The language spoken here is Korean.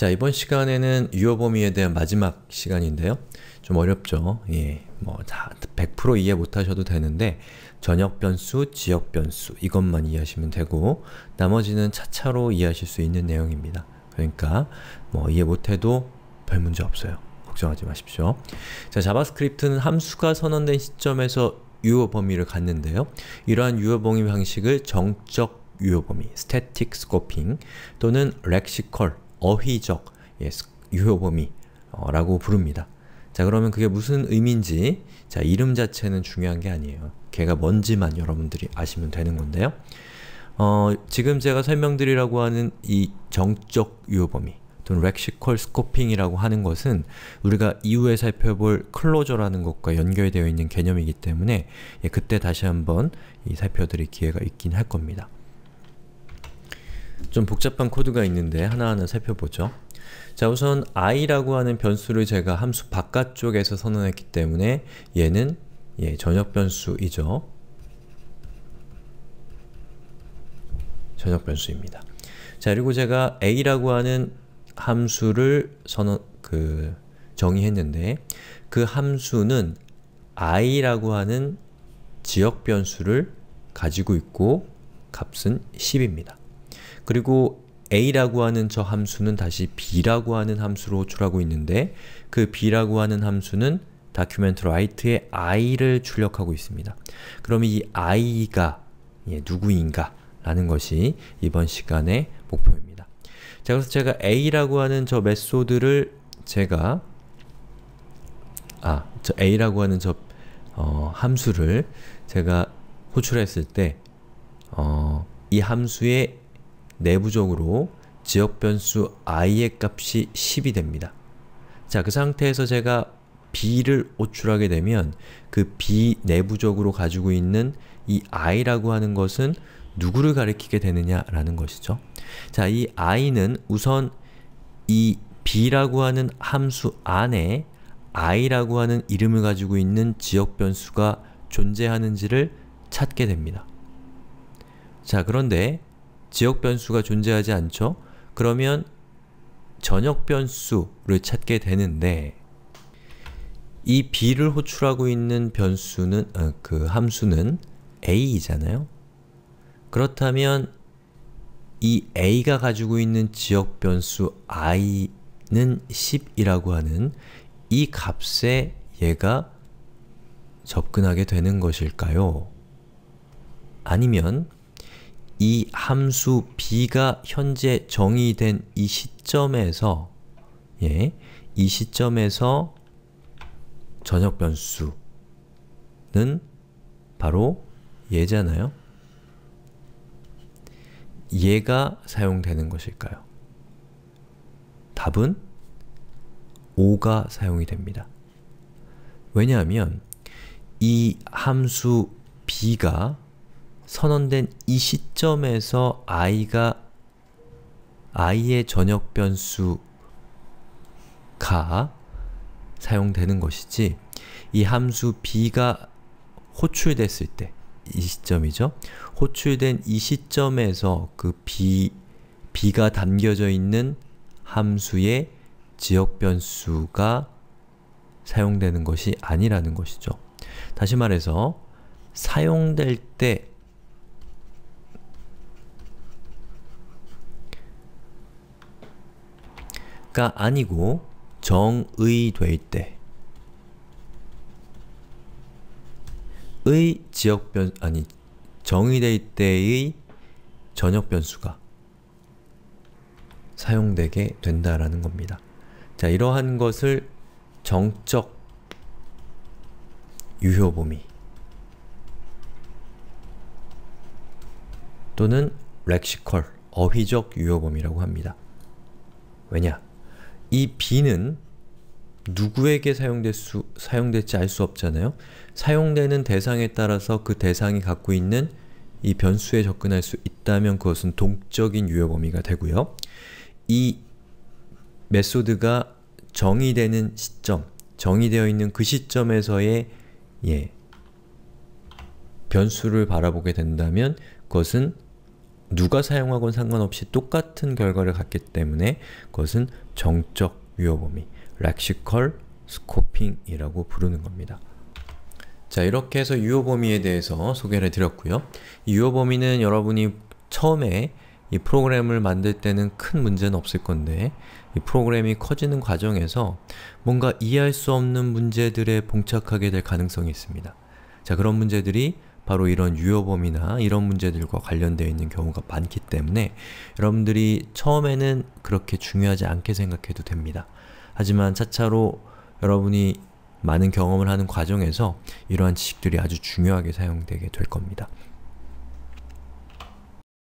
자, 이번 시간에는 유효범위에 대한 마지막 시간인데요. 좀 어렵죠? 예, 뭐, 다100% 이해 못하셔도 되는데 전역 변수, 지역 변수 이것만 이해하시면 되고 나머지는 차차로 이해하실 수 있는 내용입니다. 그러니까 뭐 이해 못해도 별 문제 없어요. 걱정하지 마십시오. 자, 자바스크립트는 함수가 선언된 시점에서 유효 범위를 갖는데요. 이러한 유효 범위 방식을 정적 유효 범위, static scoping 또는 lexical 어휘적 예, 유효범위라고 어, 부릅니다. 자 그러면 그게 무슨 의미인지 자 이름 자체는 중요한 게 아니에요. 걔가 뭔지만 여러분들이 아시면 되는 건데요. 어, 지금 제가 설명드리라고 하는 이 정적 유효범위 또는 렉시컬 스코핑이라고 하는 것은 우리가 이후에 살펴볼 클로저라는 것과 연결되어 있는 개념이기 때문에 예, 그때 다시 한번 살펴드릴 기회가 있긴 할 겁니다. 좀 복잡한 코드가 있는데 하나하나 살펴보죠. 자 우선 i라고 하는 변수를 제가 함수 바깥쪽에서 선언했기 때문에 얘는 예, 전역 변수이죠. 전역 변수입니다. 자 그리고 제가 a라고 하는 함수를 선언 그 정의했는데 그 함수는 i라고 하는 지역 변수를 가지고 있고 값은 10입니다. 그리고 a라고 하는 저 함수는 다시 b라고 하는 함수로 호출하고 있는데 그 b라고 하는 함수는 document write에 i를 출력하고 있습니다. 그럼 이 i가 예, 누구인가 라는 것이 이번 시간의 목표입니다. 자, 그래서 제가 a라고 하는 저 메소드를 제가 아, 저 a라고 하는 저 어, 함수를 제가 호출했을 때 어, 이 함수에 내부적으로 지역 변수 i의 값이 10이 됩니다. 자, 그 상태에서 제가 b를 호출하게 되면 그 b 내부적으로 가지고 있는 이 i라고 하는 것은 누구를 가리키게 되느냐라는 것이죠. 자, 이 i는 우선 이 b라고 하는 함수 안에 i라고 하는 이름을 가지고 있는 지역 변수가 존재하는지를 찾게 됩니다. 자, 그런데 지역 변수가 존재하지 않죠? 그러면 전역 변수를 찾게 되는데 이 b를 호출하고 있는 변수는 어, 그 함수는 a이잖아요. 그렇다면 이 a가 가지고 있는 지역 변수 i는 10이라고 하는 이 값에 얘가 접근하게 되는 것일까요? 아니면 이 함수 b가 현재 정의된 이 시점에서 예, 이 시점에서 전역 변수는 바로 얘잖아요. 얘가 사용되는 것일까요? 답은 5가 사용이 됩니다. 왜냐하면 이 함수 b가 선언된 이 시점에서 i가 i의 전역 변수가 사용되는 것이지 이 함수 b가 호출됐을 때 이 시점이죠. 호출된 이 시점에서 그 b b가 담겨져 있는 함수의 지역 변수가 사용되는 것이 아니라는 것이죠. 다시 말해서 사용될 때가 아니고 정의 될때 의 지역변 아니 정의될 때의 전역 변수가 사용되게 된다라는 겁니다. 자, 이러한 것을 정적 유효 범위 또는 렉시컬, 어휘적 유효 범위라고 합니다. 왜냐? 이 b는 누구에게 사용될 수, 사용될지 알 수 없잖아요. 사용되는 대상에 따라서 그 대상이 갖고 있는 이 변수에 접근할 수 있다면 그것은 동적인 유효 범위가 되고요. 이 메소드가 정의되는 시점, 정의되어 있는 그 시점에서의 예, 변수를 바라보게 된다면 그것은 누가 사용하건 상관없이 똑같은 결과를 갖기 때문에 그것은 정적 유효범위, 렉시컬 스코핑이라고 부르는 겁니다. 자, 이렇게 해서 유효 범위에 대해서 소개를 해드렸고요. 유효 범위는 여러분이 처음에 이 프로그램을 만들 때는 큰 문제는 없을 건데 이 프로그램이 커지는 과정에서 뭔가 이해할 수 없는 문제들에 봉착하게 될 가능성이 있습니다. 자, 그런 문제들이 바로 이런 유효범이나 이런 문제들과 관련되어 있는 경우가 많기 때문에 여러분들이 처음에는 그렇게 중요하지 않게 생각해도 됩니다. 하지만 차차로 여러분이 많은 경험을 하는 과정에서 이러한 지식들이 아주 중요하게 사용되게 될 겁니다.